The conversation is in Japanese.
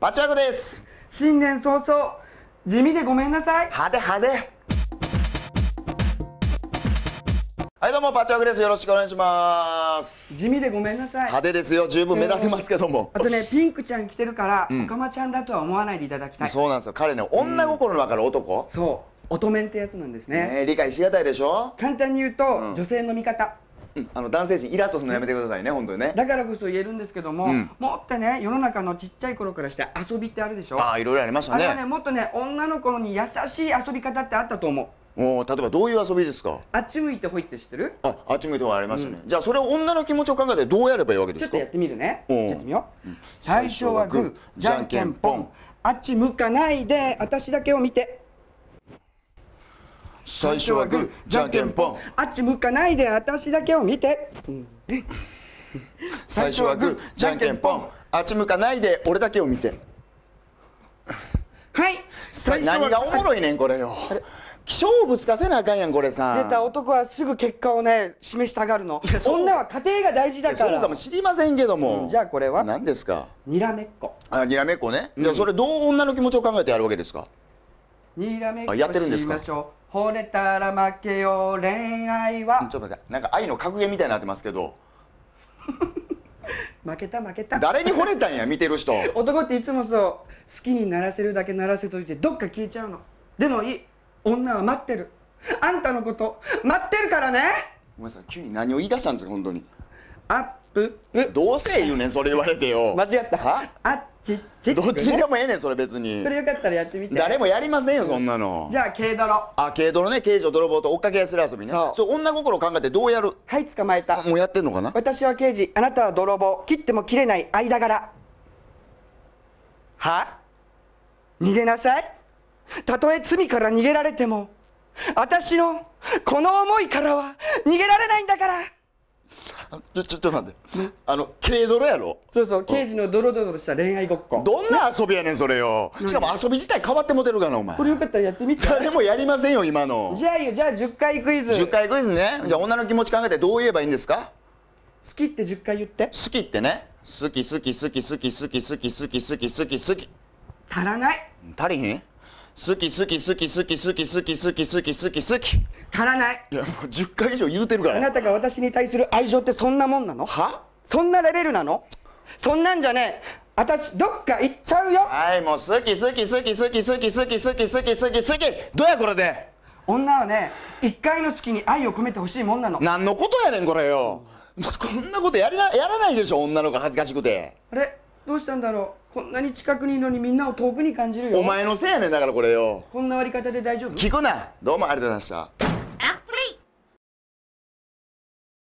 バチワコです新年早々地味でごめんなさい派手派手はいどうもパチワークですよろしくお願いします地味でごめんなさい派手ですよ十分目立てますけども、あとね ピンクちゃん着てるから、うん赤間ちゃんだとは思わないでいただきたいそうなんですよ彼ね女心の分かる男、そう乙女ってやつなんですねね理解しがたいでしょ簡単に言うと、ん女性の味方あの男性陣イラッとするのやめてくださいね本当にねだからこそ言えるんですけども、うん、もってね世の中のちっちゃい頃からして遊びってあるでしょああいろいろありましたねあれはねもっとね女の子に優しい遊び方ってあったと思うお例えばどういう遊びですかあっち向いてほいって知ってるああっち向いてほいありますよね、うん、じゃあそれを女の気持ちを考えてどうやればいいわけですかちょっとやってみるねやってみよう、うん、最初はグーじゃんけんぽんあっち向かないで私だけを見て最初はグーじゃんけんぽんあっち向かないで私だけを見て、うん、最初はグーじゃんけんぽんあっち向かないで俺だけを見てはい最初は何がおもろいねんこれよ希少をぶつかせなあかんやんこれさ出た男はすぐ結果をね示したがるの女は家庭が大事だからそうかも知りませんけども、うん、じゃあこれは何ですかにらめっこあにらめっこね、うん、じゃあそれどう女の気持ちを考えてやるわけですかにらめっこやってるんですか惚れたら負けよ恋愛はちょっと待ってなんか愛の格言みたいになってますけど 負けた負けた誰に惚れたんや見てる人 男っていつもそう好きにならせるだけならせといてどっか消えちゃうのでもいい女は待ってるあんたのこと待ってるからねごめんなさい急に何を言い出したんですか本当にアップどうせ言うねんそれ言われてよ間違ったはアッちっちどっちでもええねんそれ別にそれよかったらやってみて誰もやりませんよそんなのじゃあ軽泥あ軽泥ね事を泥棒と追っかけやすい遊びねそう女心考えてどうやるはい捕まえたもうやってんのかな私は刑事あなたは泥棒切っても切れない間柄は逃げなさいたとえ罪から逃げられても私のこの思いからは逃げられないんだからちょちょっと待ってあの軽泥やろそうそう刑事のドロドロした恋愛ごっこどんな遊びやねんそれよしかも遊び自体変わってもてるかなお前これよかったらやってみて誰もやりませんよ今のじゃあよじゃあ10回クイズ10回クイズねじゃあ女の気持ち考えてどう言えばいいんですか好きって10回言って好きってね好き好き好き好き好き好き好き好き好き好き好き足らない足りひん好き好き好き好き好き好き好き好き好き好き足らないいやもう10回以上言うてるからあなたが私に対する愛情ってそんなもんなのはそんなレベルなのそんなんじゃねえ私どっか行っちゃうよはいもう好き好き好き好き好き好き好き好き好き好きどうやこれで女はね一回の好きに愛を込めてほしいもんなの何のことやねんこれよこんなことやりなやらないでしょ女の子恥ずかしくてあれどうしたんだろうこんなに近くにいるのにみんなを遠くに感じるよお前のせいやねんだからこれよこんな割り方で大丈夫聞くなどうもありがとうございました